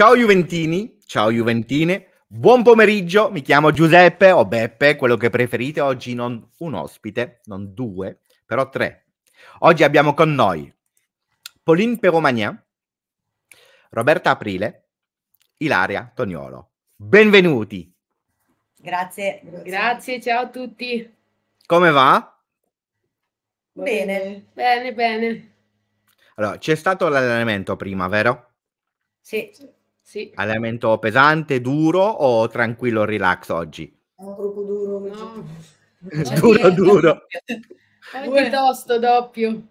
Ciao Juventini, ciao Juventine, buon pomeriggio, mi chiamo Giuseppe o Beppe, quello che preferite, oggi non un ospite, non due, però tre. Oggi abbiamo con noi Pauline Peromagnan, Roberta Aprile, Ilaria Toniolo. Benvenuti. Grazie. Grazie, ciao a tutti. Come va? Bene. Bene, bene. Allora, c'è stato l'allenamento prima, vero? Sì. Sì. Allenamento pesante, duro o tranquillo, relax oggi? No, proprio duro. No. Cioè, duro, duro. Anche doppio.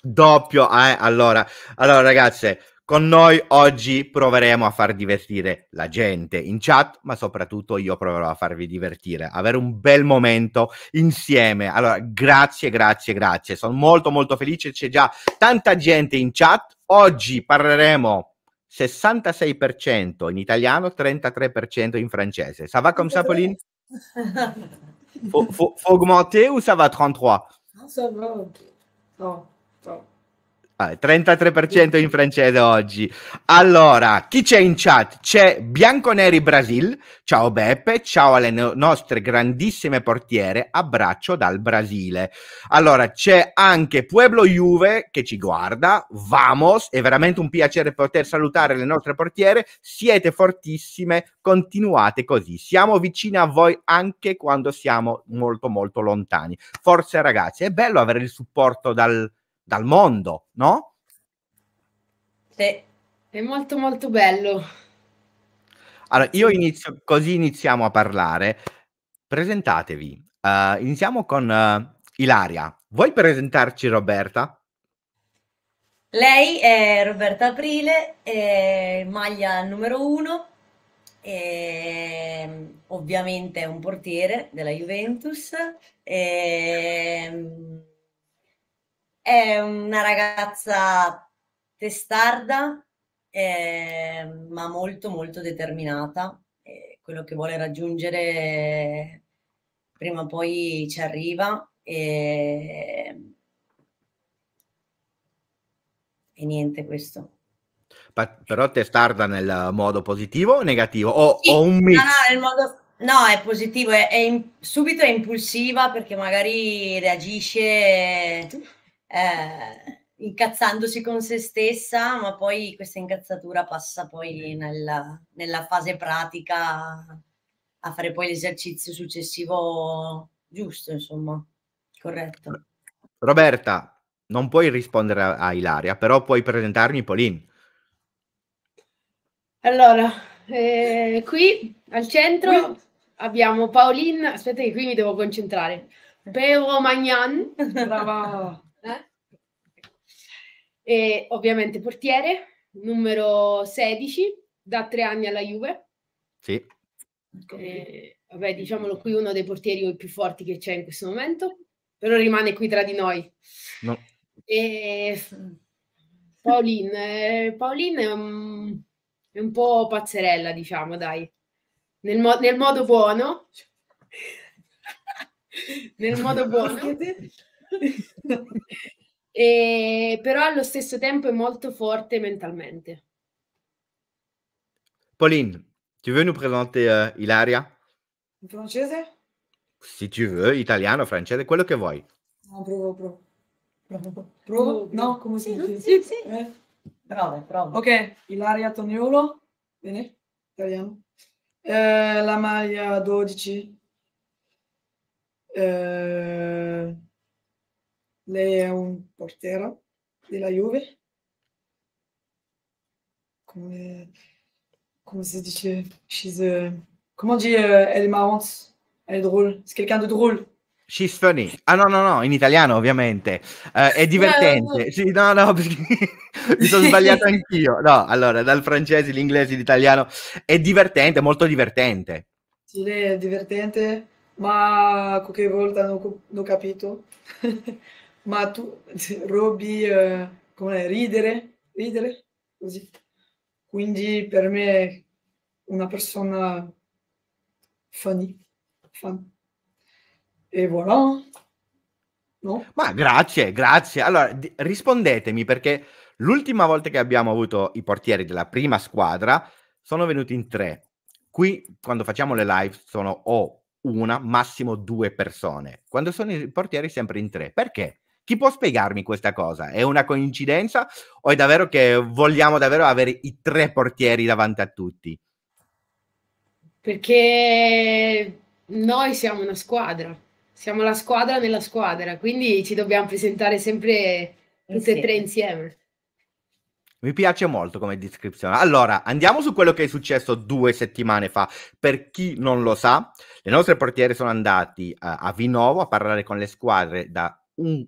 Doppio, eh? allora. allora ragazze, con noi oggi proveremo a far divertire la gente in chat, ma soprattutto io proverò a farvi divertire, avere un bel momento insieme. Allora, grazie, grazie, grazie. Sono molto, molto felice, c'è già tanta gente in chat. Oggi parleremo 66% in italiano, 33% in francese. Ça va comme ça, Pauline faut, faut, faut, augmenter ou ça va 33 ah, Ça va, ok. Non, non. 33% in francese oggi. Allora, chi c'è in chat? C'è Bianconeri Brasil. Ciao Beppe, ciao alle no- nostre grandissime portiere. Abbraccio dal Brasile. Allora, c'è anche Pueblo Juve che ci guarda. Vamos, è veramente un piacere poter salutare le nostre portiere. Siete fortissime, continuate così. Siamo vicini a voi anche quando siamo molto molto lontani. Forse ragazzi, è bello avere il supporto dal dal mondo, no? Sì, è molto molto bello. Allora, io inizio, così iniziamo a parlare. Presentatevi. Uh, iniziamo con uh, Ilaria. Vuoi presentarci Roberta? Lei è Roberta Aprile, è maglia numero uno, è mm, ovviamente è un portiere della Juventus, è mm, è una ragazza testarda, eh, ma molto molto determinata. Eh, quello che vuole raggiungere prima o poi ci arriva. E, e niente, questo. Pa- però testarda nel modo positivo o negativo? O, sì, o un mix? No, no, modo, no, è positivo, è, è in, subito è impulsiva perché magari reagisce eh, incazzandosi con se stessa, ma poi questa incazzatura passa poi nella, nella fase pratica a fare poi l'esercizio successivo giusto, insomma, corretto. Roberta, non puoi rispondere a, a Ilaria, però puoi presentarmi Pauline. Allora, eh, qui al centro qui. abbiamo Pauline, aspetta che qui mi devo concentrare, Pero Magnan, brava e ovviamente portiere, numero 16, da tre anni alla Juve. Sì. E, ecco, eh, vabbè, diciamolo qui, uno dei portieri più forti che c'è in questo momento, però rimane qui tra di noi. No. E, Pauline, eh, Pauline è, un, è un po' pazzerella, diciamo, dai. Nel, mo- nel modo buono. nel modo buono. e, però allo stesso tempo è molto forte mentalmente. Pauline, tu vuoi nous présenter euh, Ilaria? In francese? Se tu vuoi, italiano, francese, quello che vuoi. No, provo, provo. Provo, no, come si dice? Sì, sì. Prova, eh? prova. Ok, Ilaria Toniolo, bene, italiano. Eh, la maglia 12. Eh, lei è un portiere della Juve? Come, come si dice? She's a, eh, comment on dit euh, Elle è marrante. Elle est drôle. C'est quelqu'un de drôle. She's funny. Ah no, no, no, in italiano ovviamente. Eh, è divertente. Sì, no, no, perché mi sono sbagliato anch'io. No, allora, dal francese, l'inglese, l'italiano. È divertente, molto divertente. Sì, lei è divertente, ma qualche volta non ho capito. Ma tu, Roby, eh, come ridere, ridere, così. Quindi per me è una persona funny, fan. E voilà. No? Ma grazie, grazie. Allora, d- rispondetemi perché l'ultima volta che abbiamo avuto i portieri della prima squadra sono venuti in tre. Qui, quando facciamo le live, sono o una, massimo due persone. Quando sono i portieri, sempre in tre. Perché? Chi può spiegarmi questa cosa? È una coincidenza o è davvero che vogliamo davvero avere i tre portieri davanti a tutti? Perché noi siamo una squadra, siamo la squadra nella squadra, quindi ci dobbiamo presentare sempre tutte e tre insieme. Mi piace molto come descrizione. Allora, andiamo su quello che è successo due settimane fa. Per chi non lo sa, le nostre portiere sono andati a, eh, a Vinovo a parlare con le squadre da un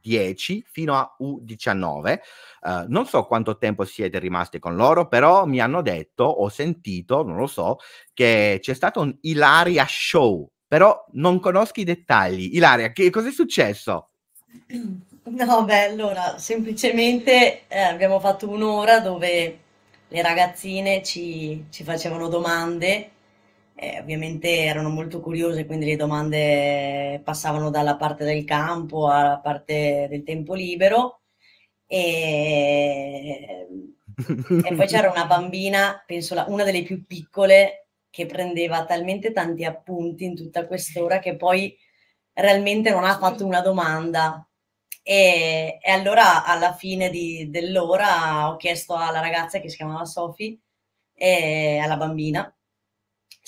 10 fino a U19. Uh, eh, non so quanto tempo siete rimasti con loro, però mi hanno detto, ho sentito, non lo so, che c'è stato un Ilaria show, però non conosco i dettagli. Ilaria, che cos'è successo? No, beh, allora, semplicemente eh, abbiamo fatto un'ora dove le ragazzine ci, ci facevano domande eh, ovviamente erano molto curiose, quindi le domande passavano dalla parte del campo alla parte del tempo libero. E, e poi c'era una bambina, penso la, una delle più piccole, che prendeva talmente tanti appunti in tutta quest'ora che poi realmente non ha fatto una domanda. E, e allora alla fine di, dell'ora ho chiesto alla ragazza che si chiamava Sofi, eh, alla bambina,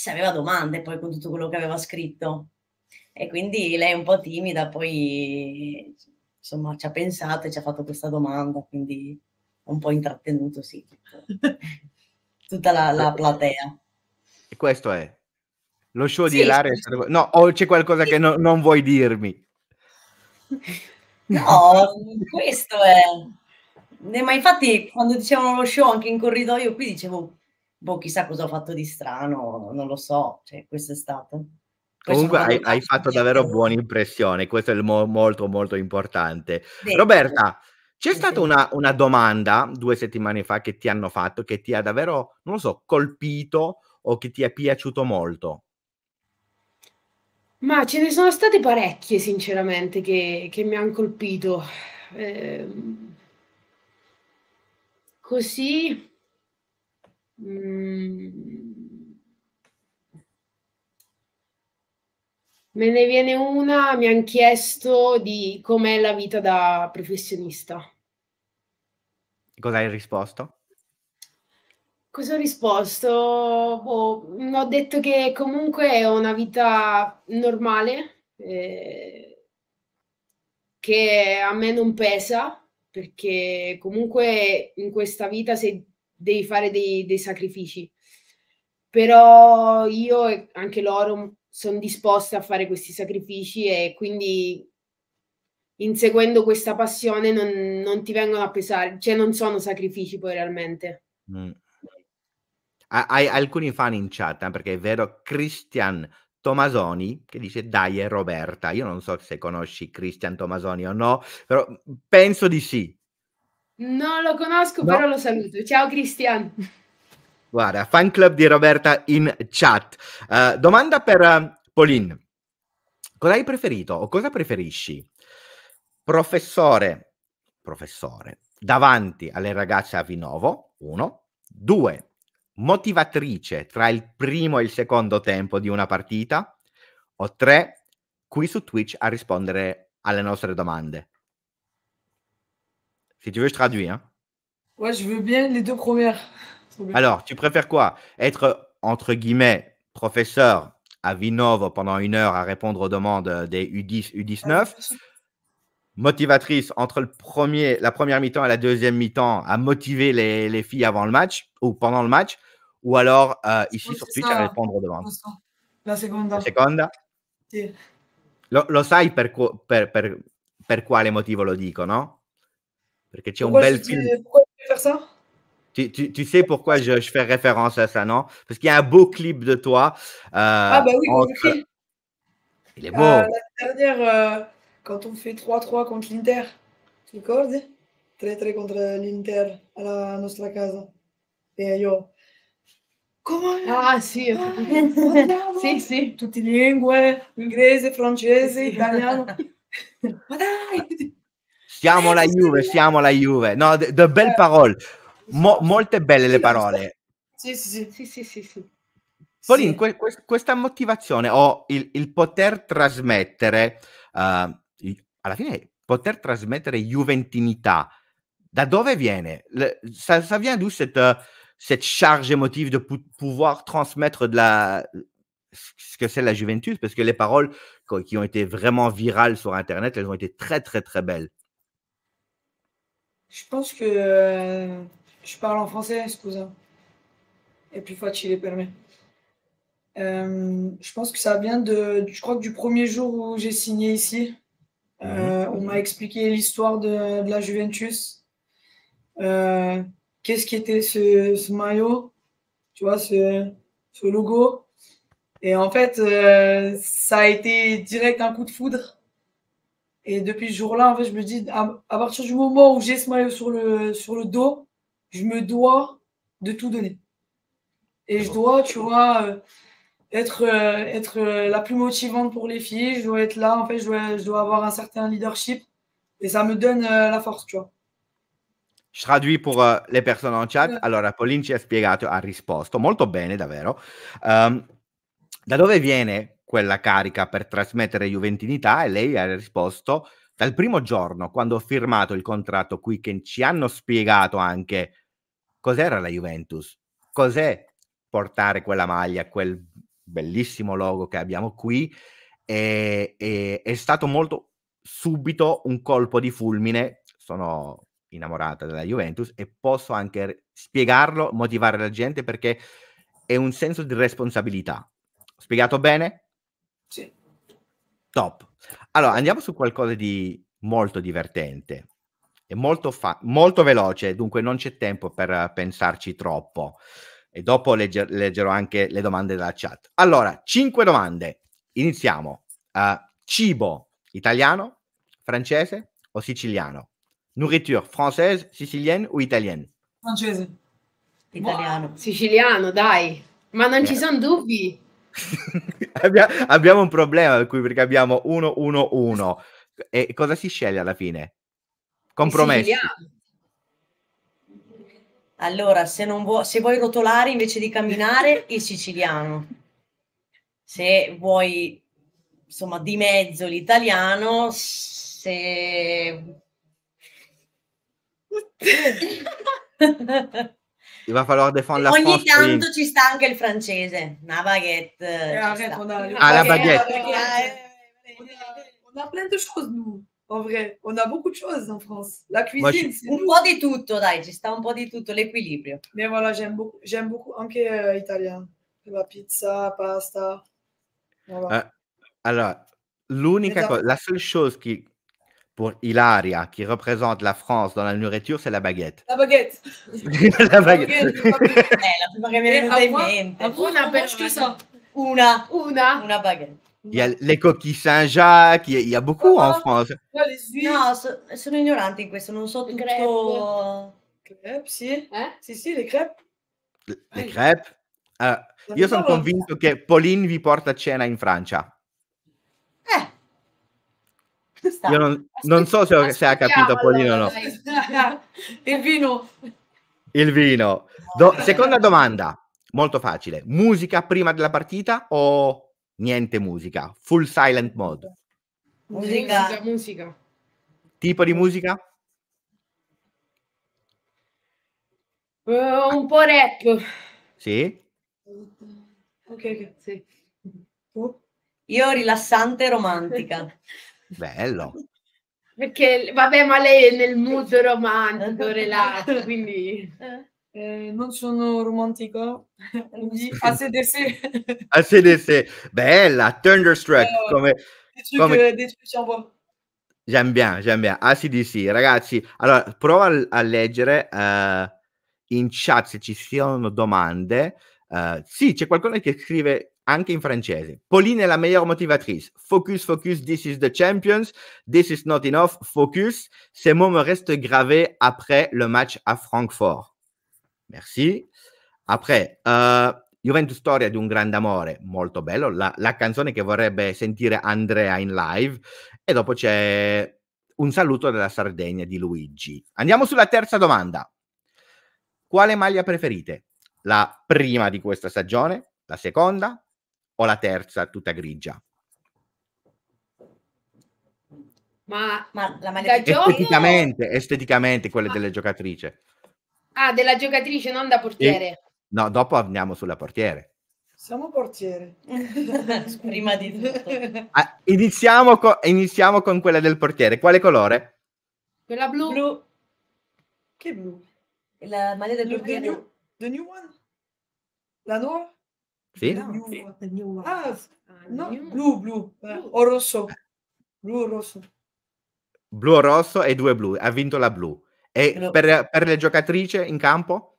se aveva domande poi con tutto quello che aveva scritto. E quindi lei è un po' timida, poi insomma ci ha pensato e ci ha fatto questa domanda, quindi un po' intrattenuto, sì, tutta la, la platea. E questo è lo show sì, di Ilaria. Sì. No, o c'è qualcosa sì. che no, non vuoi dirmi? No, questo è. Ma infatti quando dicevano lo show anche in corridoio qui dicevo boh, chissà cosa ho fatto di strano, non lo so, cioè, questo è stato. Comunque hai, hai, fatto davvero buona impressione, questo è mo- molto molto importante. Sì. Roberta, c'è stata una, una, domanda due settimane fa che ti hanno fatto, che ti ha davvero, non lo so, colpito o che ti è piaciuto molto? Ma ce ne sono state parecchie, sinceramente, che, che mi hanno colpito. Eh, così Mm. Me ne viene una, mi hanno chiesto di com'è la vita da professionista. Cosa hai risposto? Cosa ho risposto? Oh, ho detto che comunque è una vita normale, eh, che a me non pesa, perché comunque in questa vita se devi fare dei, dei sacrifici. Però io e anche loro sono disposte a fare questi sacrifici e quindi inseguendo questa passione non, non, ti vengono a pesare, cioè non sono sacrifici poi realmente. Mm. Hai alcuni fan in chat, eh, perché è vero, Christian Tomasoni che dice dai è Roberta, io non so se conosci Christian Tomasoni o no, però penso di sì, non lo conosco, no. però lo saluto. Ciao Cristian. Guarda, fan club di Roberta in chat. Uh, domanda per uh, Pauline. Cosa hai preferito o cosa preferisci? Professore, professore, davanti alle ragazze a Vinovo, uno. Due, motivatrice tra il primo e il secondo tempo di una partita. O tre, qui su Twitch a rispondere alle nostre domande. Si tu veux, je traduis. Hein. Ouais, je veux bien les deux premières. Alors, tu préfères quoi Être, entre guillemets, professeur à Vinov pendant une heure à répondre aux demandes des U10, U19 ah, motivatrice entre le premier, la première mi-temps et la deuxième mi-temps à motiver les, les, filles avant le match ou pendant le match, ou alors euh, ici sur Twitch à répondre aux demandes. La seconde. La seconde Sì. Lo, lo, sai per, per, per, per quale motivo lo dico, no? pourquoi un bel tu faire ça tu, tu, tu, sais pourquoi je, je, fais référence à ça, non Parce qu'il y a un beau clip de toi. Euh, ah, bah oui, entre... Il est beau. Euh, la dernière, euh, quand on fait 3-3 contre l'Inter, tu te ricordi 3-3 contre l'Inter à la nostra casa. Et yo. Comment Ah, si. Ah, si, si. les langues, inglese, francese, italiano. Ma dai Siamo la Juve, siamo la Juve. No, de, de belle certo. parole. Mo, molte belle le parole. Sì, sì, sì. sì, sì, sì. Polin, que, que, questa motivazione o il, il poter trasmettere, uh, alla fine poter trasmettere juventinità, da dove viene le, ça, ça, vient d'où cette, cette charge émotive de pouvoir transmettre de la, ce que c'est la Juventus, parce que les paroles qui ont été vraiment virales sur Internet, elles ont été très, très, très belles. Je pense que euh, je parle en français, excusez-moi, hein, Et puis tu permet. Euh, je pense que ça vient de, je crois que du premier jour où j'ai signé ici, euh, on m'a mhm. expliqué l'histoire de, la Juventus. Euh, qu'est-ce qui était ce, maillot, tu vois, ce, ce logo. Et en fait, ça a été direct un coup de foudre. Et depuis ce jour-là, en fait, je me dis, à, partir du moment où j'ai ce maillot sur le, sur le dos, je me dois de tout donner. Et je dois, tu vois, euh, être, euh, être euh, la plus motivante pour les filles. Je dois être là, en fait, je dois, je dois avoir un certain leadership. Et ça me donne la force, tu vois. Je traduis pour les personnes en chat. Alors, Pauline ci ha spiegato, ha risposto molto bene, davvero. Um, da dove viene quella carica per trasmettere Juventinità e lei ha risposto dal primo giorno, quando ho firmato il contratto qui, che ci hanno spiegato anche cos'era la Juventus, cos'è portare quella maglia, quel bellissimo logo che abbiamo qui, e, e, è stato molto subito un colpo di fulmine, sono innamorata della Juventus e posso anche spiegarlo, motivare la gente perché è un senso di responsabilità. Ho spiegato bene? Sì. Top. Allora, andiamo su qualcosa di molto divertente e molto, fa- molto veloce, dunque non c'è tempo per pensarci troppo. E dopo legger- leggerò anche le domande della chat. Allora, cinque domande. Iniziamo. Uh, cibo italiano, francese o siciliano? Nourriture française, sicilienne o italienne? Francese. Italiano. Wow. Siciliano, dai. Ma non eh. ci sono dubbi. abbiamo un problema per perché abbiamo 1-1-1. E cosa si sceglie alla fine? Compromesso. Allora, se, vuoi, se vuoi rotolare invece di camminare, il siciliano. Se vuoi, insomma, di mezzo l'italiano, se... Il va falloir défendre la Ogni tanto qui. ci sta anche il francese, una baguette. Eh, ah, la baguette. On a plein de choses, nous. En vrai, on a beaucoup de choses en France. La cuisine, c'est... Un po' di tutto, dai, ci sta un po' di tutto, l'equilibrio. Mais voilà, j'aime beaucoup, j'aime beaucoup anche euh, La pizza, la pasta. Voilà. Uh, allora, l'unica cosa, la seule chose qui, pour Ilaria, qui représente la France dans la nourriture, c'est la baguette. La baguette. la baguette. La baguette. Una. Una. Una baguette. Il y a les coquilles Saint-Jacques, il y a beaucoup en France. Non, sono ignorante in questo, non so tutto. Crêpes, crepe sì. Eh? Sì, sì, le crêpes. Le, crêpes. Ah, io sono convinto che Pauline vi porta a cena in Francia. Sta. Io non, non so se, se, ha capito Paulino o no. Il vino. Il vino. Do, seconda domanda, molto facile. Musica prima della partita o niente musica? Full silent mode. Musica. musica, Tipo di musica? Uh, un po' rap. Sì. Ok, sì. Io rilassante e romantica. Bello. Perché, vabbè, ma lei è nel muso romantico, relax, quindi... Eh, non sono romantico, a sedersi. a sedersi, bella, Thunderstruck, eh, come... come... diciamo... J'aime bien, j'aime bien. ACDC, ah, ragazzi, allora prova a leggere uh, in chat se ci siano domande. Uh, sì, c'è qualcuno che scrive anche in francese. Pauline è la migliore motivatrice. Focus, focus, this is the champions, this is not enough, focus. Ces mots me restent gravés après le match à Francfort. Merci. Après, uh, Juventus Storia di un grande amore, molto bello, la, la canzone che vorrebbe sentire Andrea in live. E dopo c'è un saluto dalla Sardegna di Luigi. Andiamo sulla terza domanda. Quale maglia preferite? La prima di questa stagione, la seconda, o la terza tutta grigia? Ma, ma la maledizione... Esteticamente, esteticamente quelle ah. delle giocatrici. Ah, della giocatrice, non da portiere. E... No, dopo andiamo sulla portiere. Siamo portiere. Prima di tutto. Ah, iniziamo, co- iniziamo, con quella del portiere. Quale colore? Quella blu. blu. Che blu? La maglia del blu. The new, the new one? La nuova? Sì? Ah, ah, no, no, blu, blu, o rosso. Blu o rosso. Blu o rosso e due blu. Ha vinto la blu. E no. per, per, le giocatrici in campo?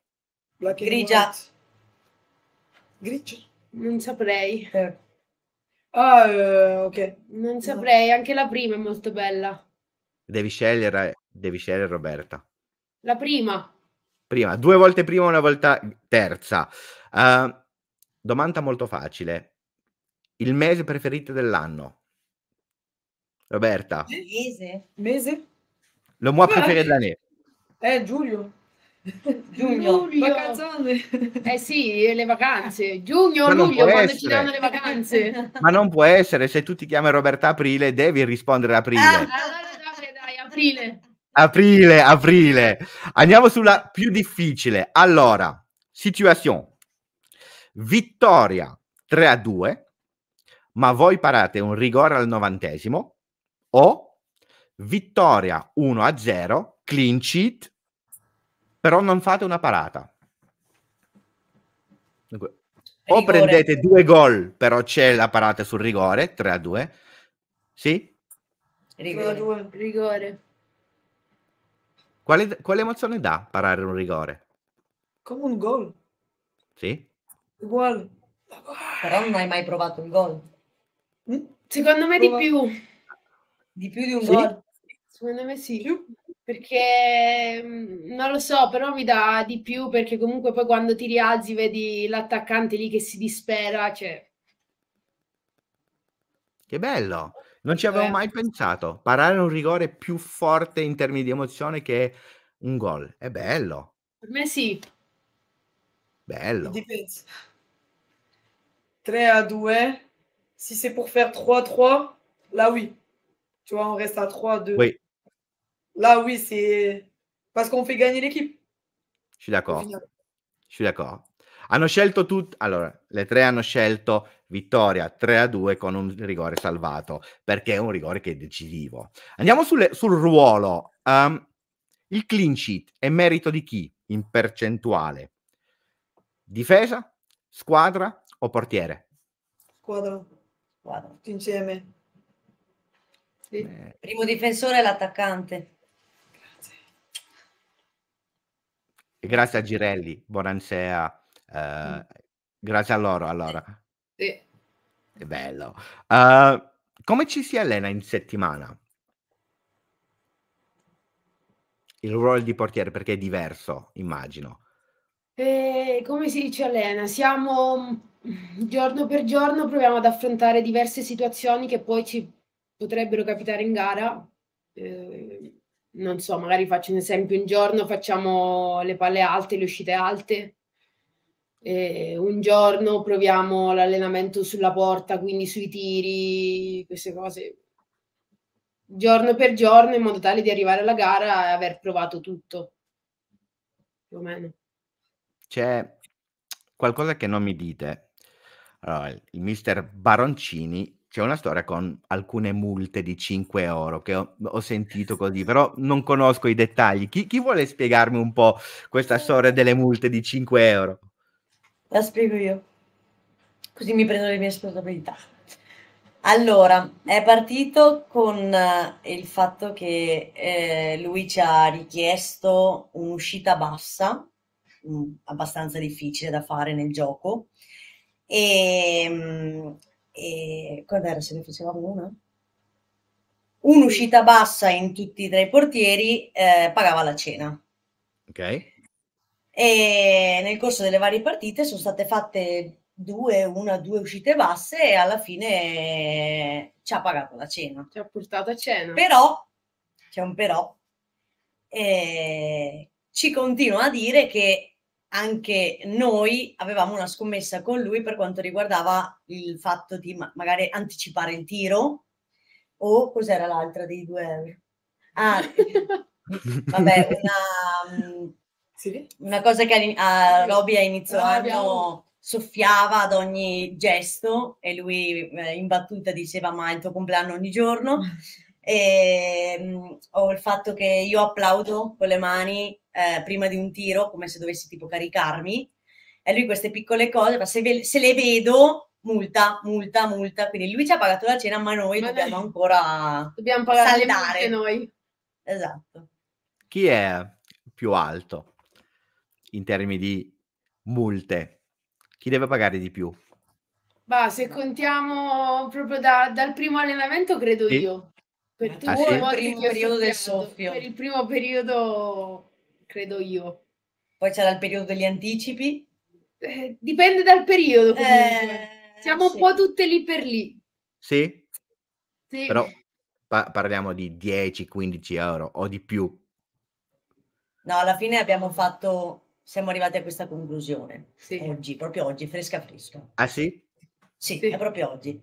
Black Grigia. Grigia? Non saprei. Eh. Ah, eh, ok. Non saprei, anche la prima è molto bella. Devi scegliere, devi scegliere Roberta. La prima. Prima, due volte prima, una volta terza. Uh, Domanda molto facile. Il mese preferito dell'anno? Roberta. Mese? Mese? Lo muo preferito da me. È eh, Giugno, Giugno. Giulio. Eh sì, eh, le vacanze. Giugno, Ma luglio, quando essere. ci danno le vacanze. Ma non può essere, se tu ti chiami Roberta Aprile, devi rispondere Aprile. Ah, allora dai, dai, Aprile. Aprile, Aprile. Andiamo sulla più difficile. Allora, situation vittoria 3 a 2, ma voi parate un rigore al novantesimo o vittoria 1 a 0, clean sheet, però non fate una parata. Dunque, o prendete due gol, però c'è la parata sul rigore, 3 a 2. Sì? Rigore. rigore. Quale, quale emozione dà parare un rigore? Come un gol. Sì? Gol. Però non hai mai provato il gol. Mm? Secondo me di più. Di più di un sì? gol? Secondo me sì. Più? Perché mm, non lo so, però mi dà di più perché comunque poi quando ti rialzi vedi l'attaccante lì che si dispera. Cioè... Che bello! Non ci avevo eh. mai pensato. Parare un rigore più forte in termini di emozione che un gol. È bello. Per me sì. Bello. Dipende. 3 à 2. Si c'est pour faire 3-3, là oui. Tu vois, on reste à 3-2. Oui. Là oui, c'est parce qu'on fait gagner l'équipe. Je suis d'accordo. Je suis d'accordo. Hanno scelto tutte, allora, le tre hanno scelto vittoria 3 a 2 con un rigore salvato, perché è un rigore che è decisivo. Andiamo sulle, sul ruolo. Um, il clean sheet è merito di chi in percentuale? Difesa, squadra, o portiere? Squadra, squadra, tutti insieme. Sì. Eh. Primo difensore e l'attaccante. Grazie. Grazie a Girelli, Bonansea, eh, mm. grazie a loro allora. Sì. È bello. Uh, come ci si allena in settimana? Il ruolo di portiere perché è diverso, immagino. E eh, come si dice allena? Siamo giorno per giorno proviamo ad affrontare diverse situazioni che poi ci potrebbero capitare in gara. Eh, non so, magari faccio un esempio, un giorno facciamo le palle alte, le uscite alte, eh, un giorno proviamo l'allenamento sulla porta, quindi sui tiri, queste cose, giorno per giorno in modo tale di arrivare alla gara e aver provato tutto, più o meno. C'è qualcosa che non mi dite, allora, il mister Baroncini c'è una storia con alcune multe di 5 euro che ho, ho sentito così, però non conosco i dettagli. Chi, chi, vuole spiegarmi un po' questa storia delle multe di 5 euro? La spiego io, così mi prendo le mie responsabilità. Allora, è partito con eh, il fatto che eh, lui ci ha richiesto un'uscita bassa, mh, mm, abbastanza difficile da fare nel gioco, e, ehm, e ehm, quando era se ne facevamo una? Un'uscita bassa in tutti e tre i portieri eh, pagava la cena. Ok. E nel corso delle varie partite sono state fatte due, una, due uscite basse e alla fine eh, ci ha pagato la cena. Ci ha portato a cena. Però, c'è un però, eh, ci continua a dire che anche noi avevamo una scommessa con lui per quanto riguardava il fatto di ma- magari anticipare il tiro o cos'era l'altra dei due ah, vabbè, una, mm, sì. una, cosa che a, a Roby a inizio anno abbiamo... soffiava ad ogni gesto e lui eh, in battuta diceva ma il tuo compleanno ogni giorno e, ehm, o il fatto che io applaudo con le mani eh, prima di un tiro come se dovessi tipo caricarmi e lui queste piccole cose, ma se, ve, se le vedo multa, multa, multa, quindi lui ci ha pagato la cena ma noi ma dobbiamo noi... ancora dobbiamo pagare saldare. le noi. Esatto. Chi è più alto in termini di multe? Chi deve pagare di più? Bah, se contiamo proprio da, dal primo allenamento, credo sì. io per, eh, ah, sì? il primo periodo del soffio. Per il primo periodo, credo io. Poi c'era il periodo degli anticipi? Eh, dipende dal periodo eh, comunque. Eh, Siamo sì. un po' tutte lì per lì. Sì? Sì. Però pa- parliamo di 10-15 euro o di più. No, alla fine abbiamo fatto, siamo arrivati a questa conclusione sì. oggi, proprio oggi, fresca fresca. Ah sì? Sì, sì. è proprio oggi.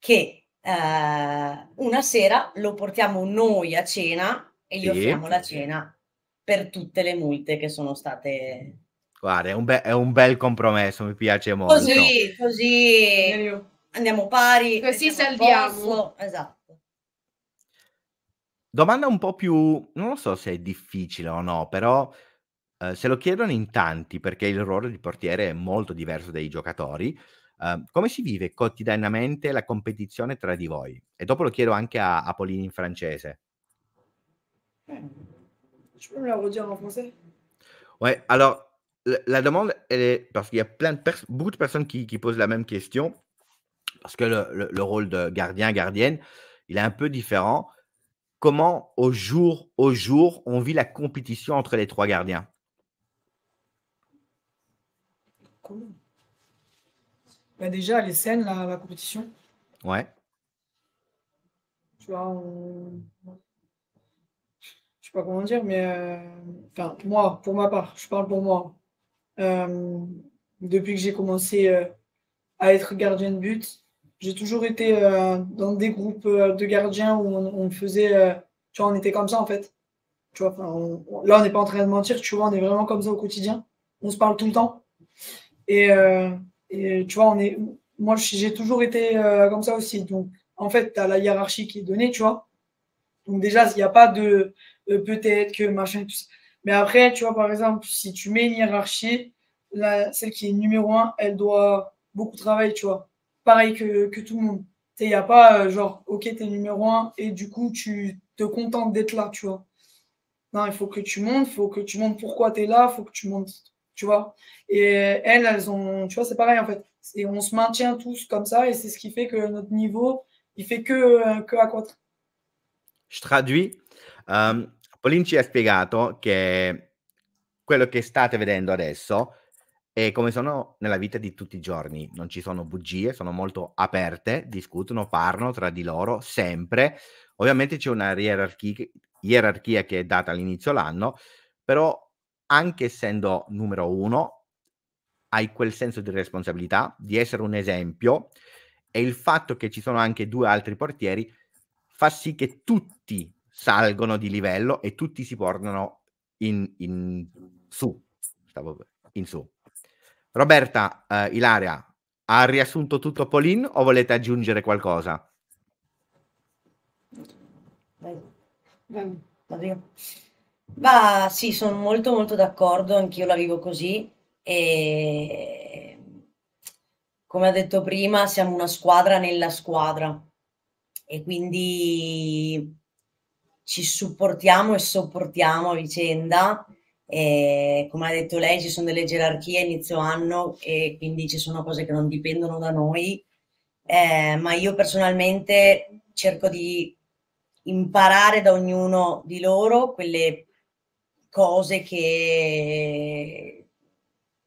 Che eh, una sera lo portiamo noi a cena e gli sì. offriamo la cena per tutte le multe che sono state... Guarda, è un, be- è un bel compromesso, mi piace molto. Così, così andiamo pari. Così salviamo. Esatto. Domanda un po' più, non lo so se è difficile o no, però eh, se lo chiedono in tanti perché il ruolo di portiere è molto diverso dai giocatori. Comment ehm, come si vive quotidianamente la compétition tra di voi? E dopo lo chiedo anche a Pauline, in francese. Je peux me la redire en français Oui, alors la demande, elle est parce qu'il y a de beaucoup de personnes qui, posent la même question, parce que le, le rôle de gardien, gardienne, il est un peu différent. Comment, au jour au jour, on vit la compétition entre les trois gardiens Comment bah, déjà, elle est saine, la, compétition. Ouais. Tu vois, on... je sais pas comment dire, mais euh, enfin, moi, pour ma part, je parle pour moi. Hein. Euh, depuis que j'ai commencé euh, à être gardien de but, j'ai toujours été dans des groupes de gardiens où on, faisait, tu vois, on était comme ça en fait. Tu vois, là, on n'est pas en train de mentir, tu vois, on est vraiment comme ça au quotidien. On se parle tout le temps. Et et tu vois, on est, moi, j'ai toujours été euh, comme ça aussi. Donc, en fait, tu as la hiérarchie qui est donnée, tu vois. Donc, déjà, il n'y a pas de euh, peut-être que machin, tout ça. Mais après, tu vois, par exemple, si tu mets une hiérarchie, la, celle qui est numéro un, elle doit beaucoup travailler, tu vois. Pareil que, que tout le monde. Il n'y a pas euh, genre, OK, tu es numéro un et du coup, tu te contentes d'être là, tu vois. Non, il faut que tu montes, il faut que tu montes pourquoi tu es là, il faut que tu montes tu vois. Et elles, elles ont, tu vois, c'est pareil en fait. Et on se maintient tous comme ça, et c'est ce qui fait que notre niveau, il fait que, que accroître. Je traduis. Um, Pauline ci ha spiegato che quello che state vedendo adesso è come sono nella vita di tutti i giorni. Non ci sono bugie, sono molto aperte, discutono, parlano tra di loro sempre. Ovviamente c'è una hierarchia che è data all'inizio dell'anno, però anche essendo numero uno, hai quel senso di responsabilità, di essere un esempio e il fatto che ci sono anche due altri portieri fa sì che tutti salgono di livello e tutti si portano in, in su. Stavo in su. Roberta, eh, Ilaria, ha riassunto tutto Polin o volete aggiungere qualcosa? Vai, vai, ma sì, sono molto molto d'accordo, anch'io la vivo così e come ha detto prima siamo una squadra nella squadra e quindi ci supportiamo e sopportiamo a vicenda. E come ha detto lei ci sono delle gerarchie a inizio anno e quindi ci sono cose che non dipendono da noi, eh, ma io personalmente cerco di imparare da ognuno di loro quelle cose che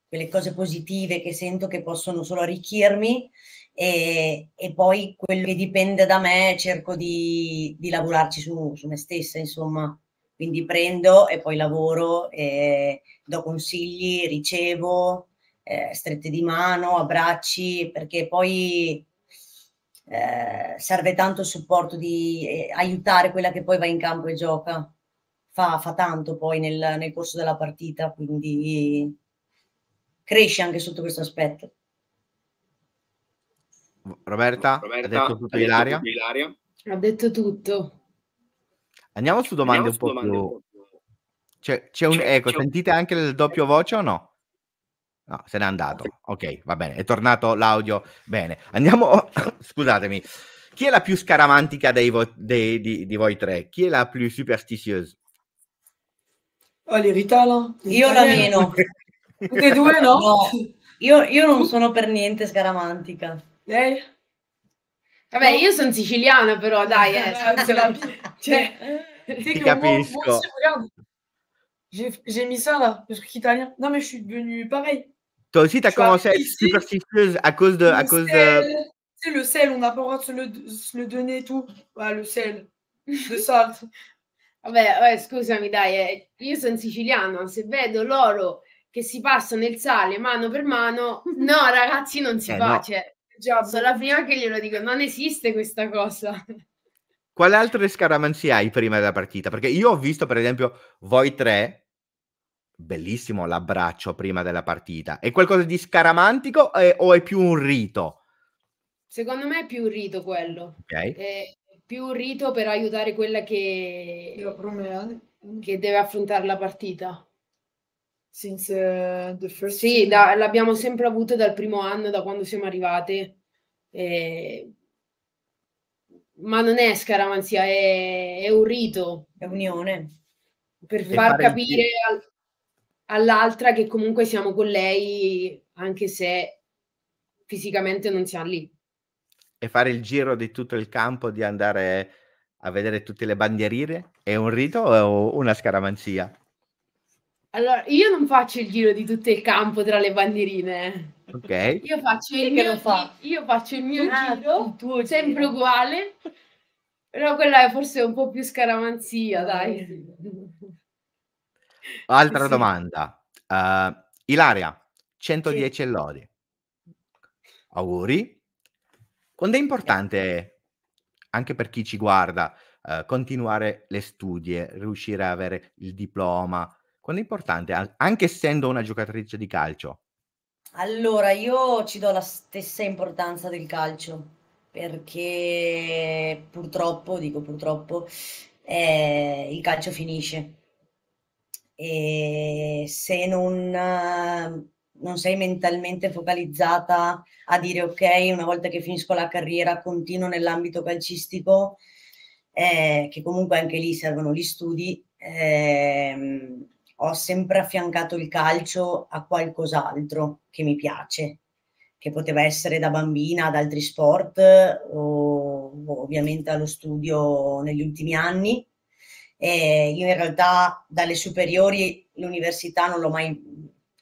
quelle cose positive che sento che possono solo arricchirmi e, e poi quello che dipende da me cerco di, di lavorarci su, su, me stessa insomma quindi prendo e poi lavoro e do consigli ricevo eh, strette di mano abbracci perché poi eh, serve tanto il supporto di eh, aiutare quella che poi va in campo e gioca fa, fa tanto poi nel, nel corso della partita, quindi cresce anche sotto questo aspetto. Roberta, Roberta ha detto tutto Ilaria. Ha detto tutto. Andiamo su domande Andiamo un po' domande più... C'è, c'è un c'è, ecco, c'è sentite un... anche il doppio voce o no? No, se n'è andato. Ok, va bene, è tornato l'audio. Bene, andiamo... Scusatemi. Chi è la più scaramantica dei vo... dei, di, di voi tre? Chi è la più superstitiosa? Ah, Rita hein? là. Io la meno. Tutte e due no? no. Io, io non sono per niente scaramantica. Lei? Eh? Vabbè, io sono siciliana però, dai. Eh. cioè, Ti capisco. Moi, regarde, j'ai, j'ai mis ça là, je truc italien. Non, mais je suis devenue pareil. Toi aussi, tu as commencé à être superstitieuse à cause de. à cause de... Tu sais, le sel, on n'a pas le droit de se le, le donner et tout. Bah, le sel, de ça. Vabbè, eh, scusami, dai, eh, io sono siciliano, se vedo loro che si passano il sale mano per mano, no, ragazzi, non si eh, fa. No. Cioè, Giobbo, la prima che glielo dico, non esiste questa cosa. Quale altro scaramanzia hai prima della partita? Perché io ho visto, per esempio, voi tre, bellissimo l'abbraccio prima della partita. È qualcosa di scaramantico eh, o è più un rito? Secondo me è più un rito quello. Okay. Eh, più un rito per aiutare quella che, che deve affrontare la partita. Since, uh, sì, da, l'abbiamo sempre avuto dal primo anno, da quando siamo arrivate. Eh, ma non è scaramanzia, è, è un rito. È unione. Per e far capire al, all'altra che comunque siamo con lei, anche se fisicamente non siamo lì e fare il giro di tutto il campo, di andare a vedere tutte le bandierine? È un rito o una scaramanzia? Allora, io non faccio il giro di tutto il campo tra le bandierine. Ok. Io faccio il mio, fa? io faccio il mio ah, giro, tuo sempre giro. uguale, però quella è forse un po' più scaramanzia, dai. Eh Altra eh sì. domanda. Uh, Ilaria, 110 sì. lodi. Auguri. Quando è eh. importante, anche per chi ci guarda, eh, continuare le studie, riuscire ad avere il diploma? Quando è importante, anche essendo una giocatrice di calcio? Allora, io ci do la stessa importanza del calcio, perché purtroppo, dico purtroppo, eh, il calcio finisce. E se non non sei mentalmente focalizzata a dire ok, una volta che finisco la carriera continuo nell'ambito calcistico, eh, che comunque anche lì servono gli studi, eh, ho sempre affiancato il calcio a qualcos'altro che mi piace, che poteva essere da bambina ad altri sport o boh, ovviamente allo studio negli ultimi anni. Eh, io in realtà dalle superiori l'università non l'ho mai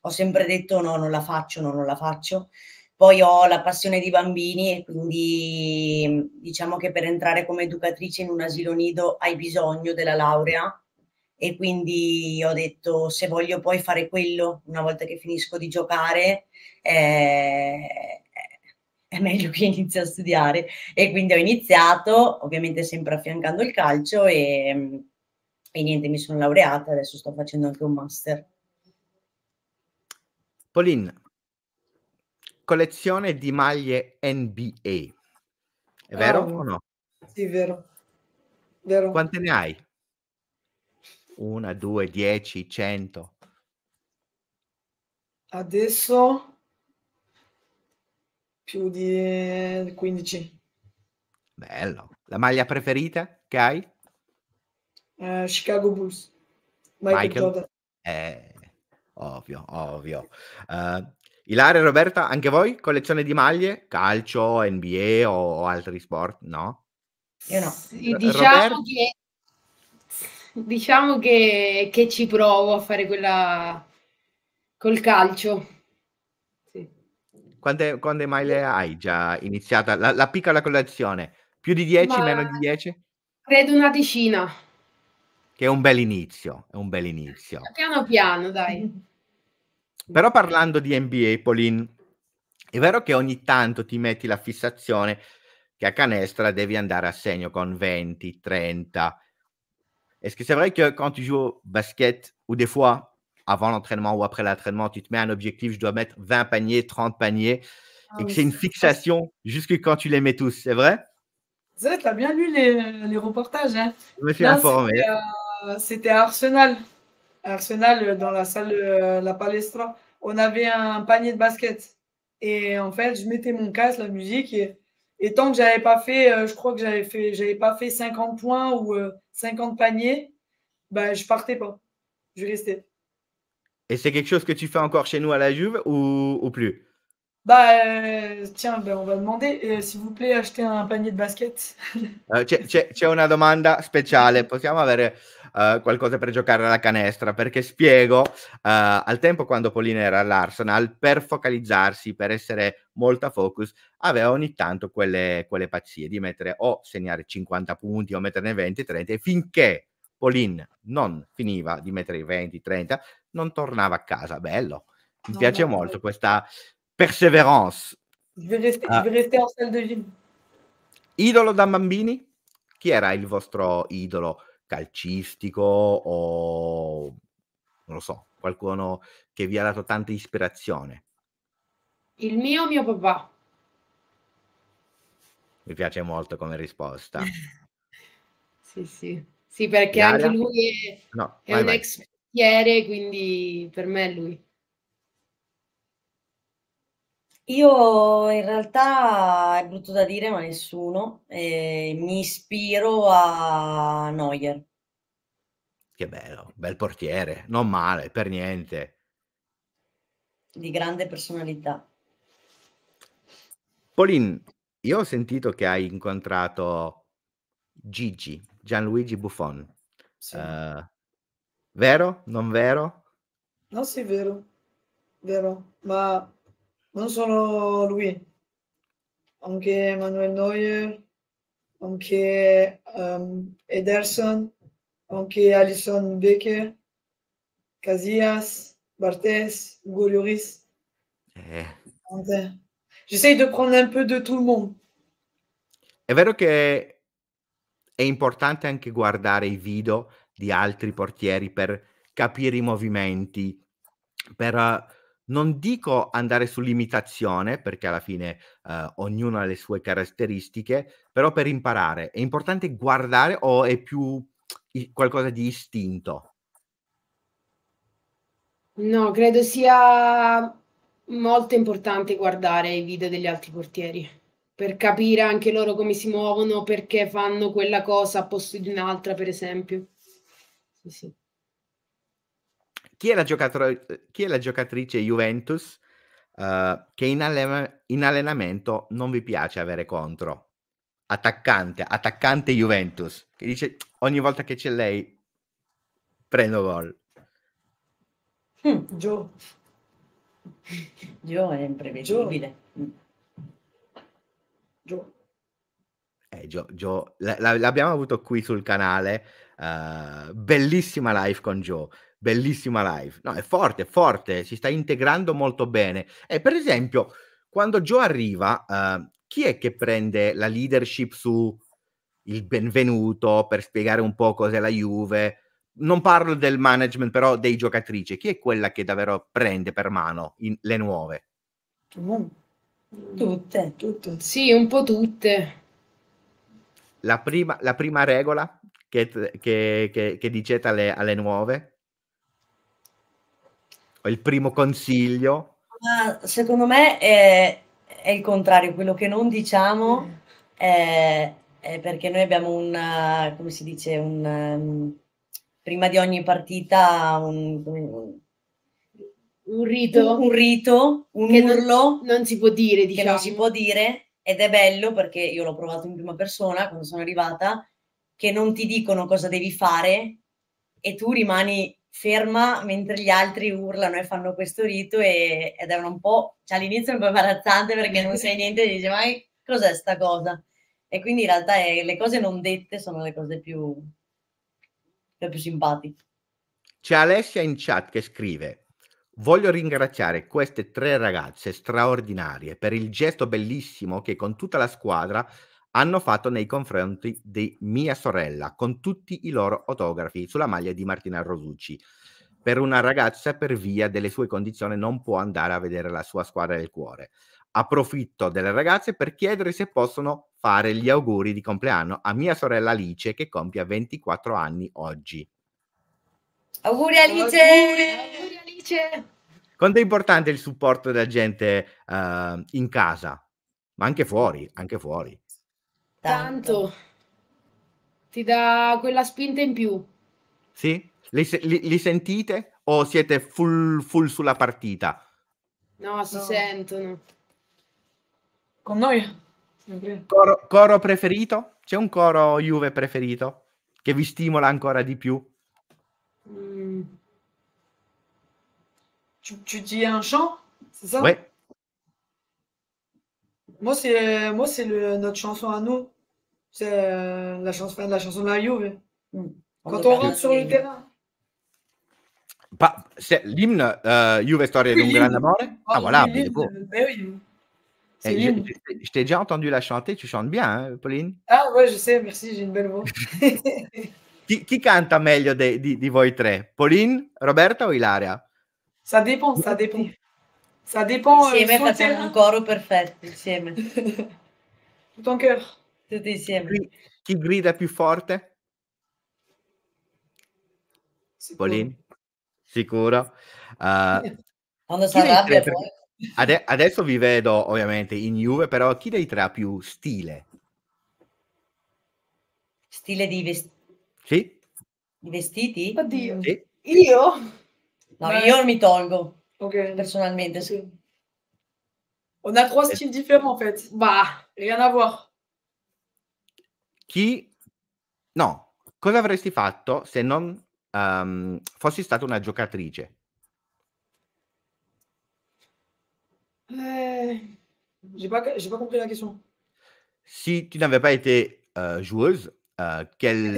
ho sempre detto no, non la faccio, no, non la faccio. Poi ho la passione di bambini e quindi diciamo che per entrare come educatrice in un asilo nido hai bisogno della laurea e quindi ho detto se voglio poi fare quello una volta che finisco di giocare eh, eh è meglio che inizi a studiare e quindi ho iniziato ovviamente sempre affiancando il calcio e, mm, e niente mi sono laureata adesso sto facendo anche un master Pauline, collezione di maglie NBA. È vero ah, o no? Sì, vero. vero. Quante ne hai? Una, due, dieci, cento. Adesso più di 15. Bello. La maglia preferita che hai? Uh, Chicago Bulls. Michael, Michael. Jordan. Eh, ovvio, ovvio. Uh, ehm, Ilaria e Roberta, anche voi collezione di maglie? Calcio, NBA o, o altri sport? No? Io no. Sì, diciamo, che, diciamo che, che, ci provo a fare quella col calcio. Sì. Quante, quante maglie hai già iniziata? La, la piccola collezione? Più di 10, Ma meno di 10? Credo una decina che è un bel inizio, è un bel inizio. Piano piano, dai. Però parlando di NBA, Pauline, è vero che ogni tanto ti metti la fissazione che a canestra devi andare a segno con 20, 30. Est-ce que c'est vrai che quando tu joues basket ou des fois avant l'entraînement ou après l'entraînement, tu te mets un objectif, je dois mettre 20 paniers, 30 paniers, ah, et que c'est une fixation jusque quand tu les mets tous, c'est vrai? Tu as bien lu les, les reportages. Hein? Je me suis Là, informé. euh C'était à Arsenal. Arsenal, euh, dans la salle euh, La Palestra. On avait un panier de basket. Et en fait, je mettais mon casque, la musique. Et, tant que j'avais pas fait, euh, je crois que j'avais fait, j'avais pas fait 50 points ou 50 paniers, bah, je partais pas. Je restais. Et c'est quelque chose que tu fais encore chez nous à la Juve ou, plus bah, tiens, bah, on va demander, s'il vous plaît, achetez un panier de basket. une une spéciale. spéciale possiamo avoir… Eh, qualcosa per giocare alla canestra, perché spiego, uh, al tempo quando Pauline era all'Arsenal, per focalizzarsi, per essere molta focus, aveva ogni tanto quelle, quelle pazzie di mettere o segnare 50 punti o metterne 20, 30, e finché Pauline non finiva di mettere i 20, 30, non tornava a casa. Bello, mi non piace molto bello. questa perseverance. Je veux rester, ah. Idolo da bambini? Chi era il vostro idolo? calcistico o non lo so, qualcuno che vi ha dato tanta ispirazione? Il mio, mio papà. Mi piace molto come risposta. sì, sì. sì, perché Lara? anche lui è, no, è vai, un vai. ex portiere, quindi per me è lui. Io in realtà è brutto da dire, ma nessuno. Eh, mi ispiro a Neuer. Che bello, bel portiere, non male, per niente. Di grande personalità. Polin, io ho sentito che hai incontrato Gigi, Gianluigi Buffon. Sì. Uh, vero? Non vero? No, sì, vero. Vero, ma non solo lui, anche Manuel Neuer, anche um, Ederson, anche Alison Becker, Casillas, Barthes, Hugo Lloris. Eh. J'essaye de prendre un peu de tout le monde. È vero che è importante anche guardare i video di altri portieri per capire i movimenti, per non dico andare sull'imitazione, perché alla fine eh, ognuno ha le sue caratteristiche, però per imparare è importante guardare o è più qualcosa di istinto? No, credo sia molto importante guardare i video degli altri portieri per capire anche loro come si muovono, perché fanno quella cosa a posto di un'altra, per esempio. Sì, sì. Chi è la, giocator- chi è la giocatrice Juventus uh, che in, alle- in allenamento non vi piace avere contro? Attaccante, attaccante Juventus, che dice ogni volta che c'è lei prendo gol. Mm, Gio. Gio è imprevedibile. Gio. Mm. Gio. Eh, Gio, Gio. l- l'abbiamo avuto qui sul canale. Uh, bellissima live con Joe bellissima live. No, è forte, è forte, si sta integrando molto bene. E per esempio, quando Joe arriva, uh, chi è che prende la leadership su il benvenuto per spiegare un po' cos'è la Juve? Non parlo del management, però dei giocatrici. Chi è quella che davvero prende per mano in, le nuove? Mm. Tutte, tutte. Sì, un po' tutte. La prima, la prima regola che, che, che, che dicete alle, alle nuove? il primo consiglio? Ma secondo me è, è, il contrario, quello che non diciamo è, è perché noi abbiamo un, come si dice, un, um, prima di ogni partita un, un, un rito, un, rito, un che urlo. Non, non, si può dire, diciamo. Che non si diciamo. può dire ed è bello perché io l'ho provato in prima persona quando sono arrivata, che non ti dicono cosa devi fare e tu rimani ferma mentre gli altri urlano e fanno questo rito e, ed è un po', cioè all'inizio è un po' imbarazzante perché non sai niente e dici ma cos'è sta cosa? E quindi in realtà è, eh, le cose non dette sono le cose più, le più simpatiche. C'è Alessia in chat che scrive Voglio ringraziare queste tre ragazze straordinarie per il gesto bellissimo che con tutta la squadra hanno fatto nei confronti di mia sorella con tutti i loro autografi sulla maglia di Martina Rosucci. Per una ragazza per via delle sue condizioni non può andare a vedere la sua squadra del cuore. Approfitto delle ragazze per chiedere se possono fare gli auguri di compleanno a mia sorella Alice che compie 24 anni oggi. Auguri Alice! Auguri Alice! Quanto è importante il supporto della gente uh, in casa, ma anche fuori, anche fuori. Tanto. Ti dà quella spinta in più. Sì? Li, li, li sentite o siete full, full, sulla partita? No, si no. sentono. Con noi. Coro, coro preferito? C'è un coro Juve preferito che vi stimola ancora di più? Mm. Tu, tu dis un chant, c'est ça ouais. Moi, c'est moi c'est notre chanson à nous. C'est euh, la, chanson, la chanson de la Juve. Hmm. Quand on, rentre sur le terrain. c'est l'hymne euh, Juve Storia d'un grand amore. Ah, voilà, c'est beau. je, t'ai déjà entendu la chanter, tu chantes bien, hein, Pauline. Ah ouais, je sais, merci, j'ai une belle voix. Qui cante canta meglio de vous trois voi Pauline, Roberta ou Ilaria? Ça dépend, ça dépend. Ça dépend. Euh, insieme facciamo terrain. un coro perfetto, insieme. Tutto un cœur. Tutti insieme. Chi, chi grida più forte? Sicuro. Polini? Sicuro. Uh, Quando si arrabbia tre... Ade adesso vi vedo ovviamente in Juve, però chi dei tre ha più stile? Stile di vestiti? Sì. Di vestiti? Oddio. Sì. Io? No, Beh. io mi tolgo. Personnellement, On a trois styles différents en fait. Bah, rien à voir. qui non Cosa tu fait si non um, fossi stata una giocatrice? n'ai eh, J'ai pas, pas compris la question. Si tu n'avais pas été euh, joueuse, euh, quel...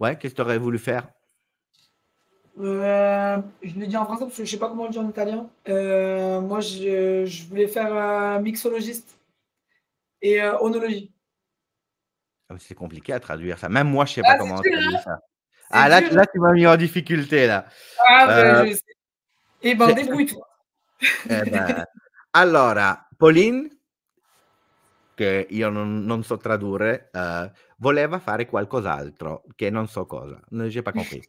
qu'est-ce que tu aurais voulu faire euh, je le dis en français parce que je sais pas comment le dire en italien. Euh, moi, je, voulais faire mixologiste et euh, onologie. Ah, c'est compliqué à traduire ça. Même moi, je ne sais pas ah, comment on traduire hein. ça. Ah là, là, tu m'as mis en difficulté là. Ah, ben, je Eh ben, débrouille-toi. Eh ben. allora, Pauline, che io non, non so tradurre, eh, voleva fare qualcos'altro che non so cosa. Non c'è pas compris.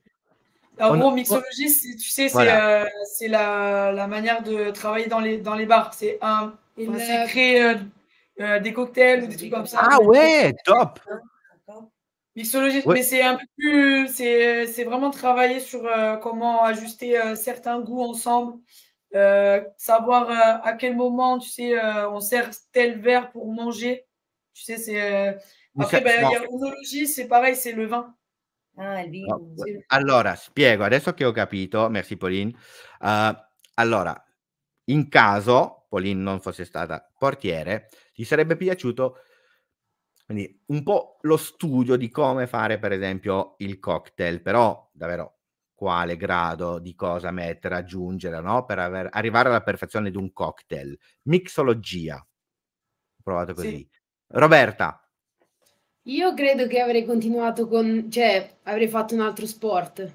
En gros, mixologie, tu sais, c'est euh, la, manière de travailler dans les, dans les bars. C'est un, créer euh, euh, des cocktails ou des trucs comme ça. Ah ouais, top. Mixologie, mais c'est un peu plus, c'est vraiment travailler sur comment ajuster certains goûts ensemble, savoir à quel moment, tu sais, on sert tel verre pour manger. Tu sais, c'est après, ben, il y a c'est pareil, c'est le vin. Ah, il virus. No. Allora, spiego, adesso che ho capito, merci Pauline. Uh, allora, in caso Pauline non fosse stata portiere, gli sarebbe piaciuto quindi un po' lo studio di come fare per esempio il cocktail, però davvero quale grado di cosa mettere, aggiungere, no? Per aver, arrivare alla perfezione di un cocktail. Mixologia. Ho provato così. Sì. Roberta, io credo che avrei continuato con, cioè, avrei fatto un altro sport.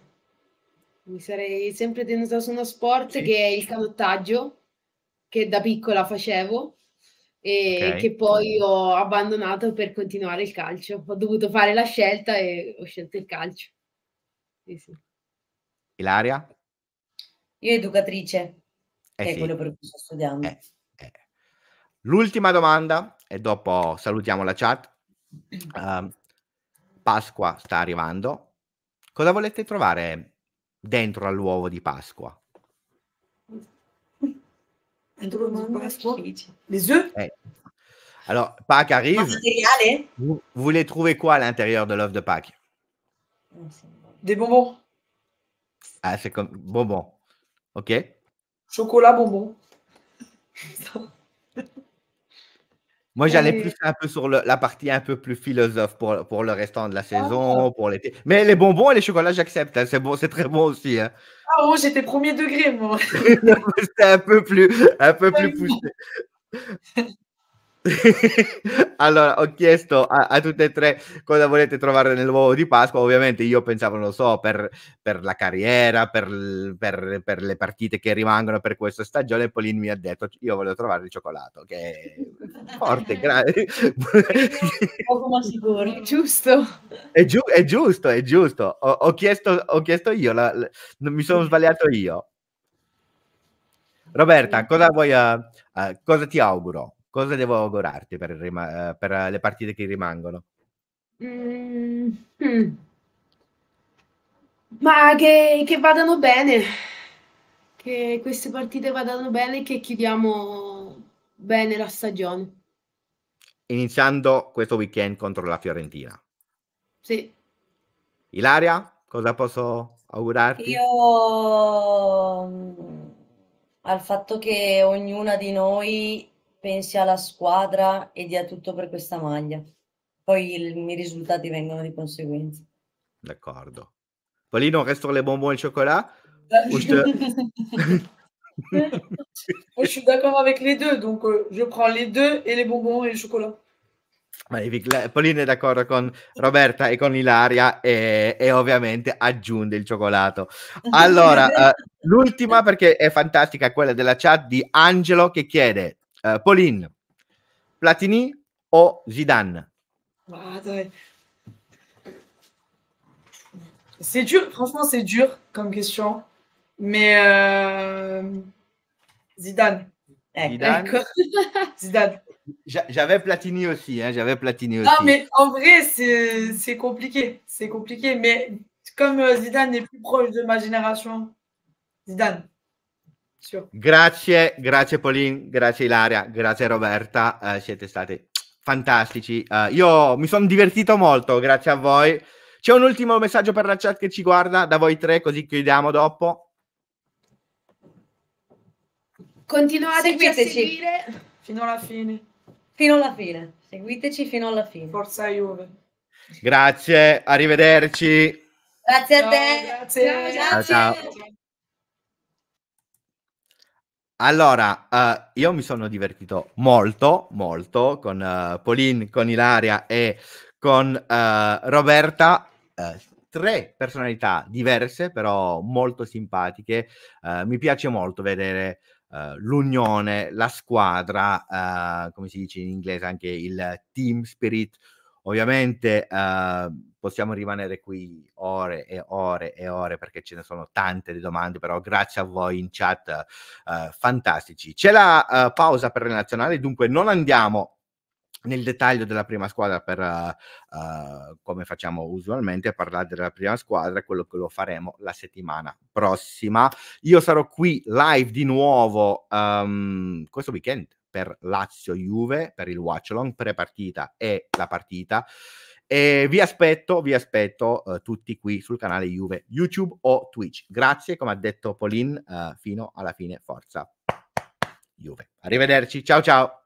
Mi sarei sempre tenuta su uno sport sì. che è il canottaggio, che da piccola facevo e okay. che poi ho abbandonato per continuare il calcio. Ho dovuto fare la scelta e ho scelto il calcio. Sì, sì. Ilaria? Io educatrice, eh che sì. è quello per cui sto studiando. Eh, eh. L'ultima domanda e dopo salutiamo la chat uh, Pasqua sta arrivando. Cosa volete trovare dentro all'uovo di Pasqua? Dentro l'uovo di Pasqua? Les œufs eh. Alors, Pâques arrive. Matériel, vous, vous, les quoi à l'intérieur de l'œuf de Pâques Des bonbons. Ah, c'est comme bonbons. OK. Chocolat, bonbons. Moi, j'allais plus un peu sur la partie un peu plus philosophe pour, pour le restant de la saison, pour l'été. Mais les bonbons et les chocolats, j'accepte. Hein, c'est bon, c'est très bon aussi. Hein. Ah, moi, j'étais premier degré, moi. C'était un peu plus, un peu plus poussé. allora, ho chiesto a, a, tutte e tre cosa volete trovare nel nell'uovo di Pasqua. Ovviamente io pensavo, non lo so, per, per la carriera, per, per, per, le partite che rimangono per questa stagione. Pauline mi ha detto, io voglio trovare il cioccolato, che è forte, grande. Poco ma sicuro, giusto. È, giu- è giusto, è giusto. Ho, ho, chiesto, ho chiesto, io, la, la, mi sono sbagliato io. Roberta, cosa, vuoi, uh, cosa ti auguro? cosa devo augurarti per, rima- eh, per eh, le partite che rimangono? Mm, mm. Ma che, che, vadano bene, che queste partite vadano bene che chiudiamo bene la stagione. Iniziando questo weekend contro la Fiorentina. Sì. Ilaria, cosa posso augurarti? Io mm, al fatto che ognuna di noi pensi alla squadra e dia tutto per questa maglia. Poi il, i risultati vengono di conseguenza. D'accordo. Polino, on le sur les cioccolato. et le chocolat Moi, je suis d'accord avec les deux, donc euh, je prends les deux et les bonbons et le chocolat. Magnifico. è d'accordo con Roberta e con Ilaria e, e ovviamente aggiunge il cioccolato. Allora, uh, l'ultima perché è fantastica, quella della chat di Angelo che chiede Euh, Pauline, Platini ou Zidane C'est dur, franchement, c'est dur comme question. Mais euh, Zidane. Eh, eh, Zidane. Zidane. J'avais Platini aussi, hein, j'avais Platini aussi. Non, mais en vrai, c'est compliqué, c'est compliqué. Mais comme euh, Zidane est plus proche de ma génération, Zidane. spazio. Grazie, grazie Pauline, grazie Ilaria, grazie Roberta, eh, siete stati fantastici. Uh, io mi sono divertito molto, grazie a voi. C'è un ultimo messaggio per la chat che ci guarda da voi tre, così chiudiamo dopo. Continuate a seguire fino alla fine. Fino alla fine. Seguiteci fino alla fine. Forza Juve. Grazie, arrivederci. Grazie a te. Grazie. Ciao, Ciao, ciao. Allora, uh, io mi sono divertito molto, molto con uh, Pauline, con Ilaria e con uh, Roberta. tre personalità diverse, però molto simpatiche. mi piace molto vedere l'unione, la squadra, come si dice in inglese anche il team spirit Ovviamente eh, possiamo rimanere qui ore e ore e ore perché ce ne sono tante di domande, però grazie a voi in chat, eh, fantastici. C'è la eh, pausa per le nazionali, dunque non andiamo nel dettaglio della prima squadra per uh, uh, come facciamo usualmente a parlare della prima squadra quello che lo faremo la settimana prossima io sarò qui live di nuovo um, questo weekend per Lazio-Juve, per il watch-along, pre-partita e la partita. E vi aspetto, vi aspetto eh, tutti qui sul canale Juve, YouTube o Twitch. Grazie, come ha detto Pauline, eh, fino alla fine, forza Juve. Arrivederci, ciao ciao!